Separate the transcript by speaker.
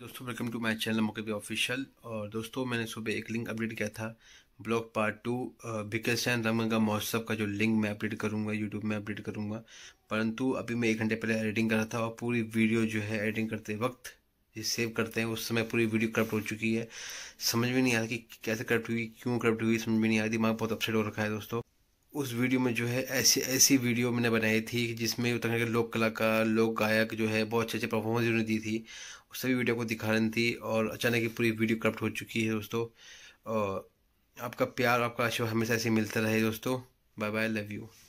Speaker 1: दोस्तों welcome to my channel मौके भी ऑफिशियल और दोस्तों मैंने सुबह एक लिंक अपडेट किया था ब्लॉग पार्ट टू बिकलसैन रमगंगा महोत्सव का जो लिंक मैं अपडेट करूंगा यूट्यूब में अपडेट करूंगा परंतु अभी मैं एक घंटे पहले एडिटिंग कर रहा था और पूरी वीडियो जो है एडिटिंग करते वक्त सेव करते हैं उस समय पूरी वीडियो करप्ट हो चुकी है समझ में नहीं आ रहा कि कैसे करप्ट हुई क्यों करप्ट हुई समझ में नहीं आ रही दिमाग बहुत अपसेट हो रखा है दोस्तों उस वीडियो में जो है ऐसी ऐसी वीडियो मैंने बनाई थी जिसमें उत्तराखंड के लोक कलाकार लोक गायक जो है बहुत अच्छे अच्छे परफॉर्मेंस उन्होंने दी थी उस सभी वीडियो को दिखा रही थी और अचानक ही पूरी वीडियो करप्ट हो चुकी है दोस्तों और आपका प्यार आपका आशीर्वाद हमेशा ऐसे मिलता रहे दोस्तों बाय बाय लव यू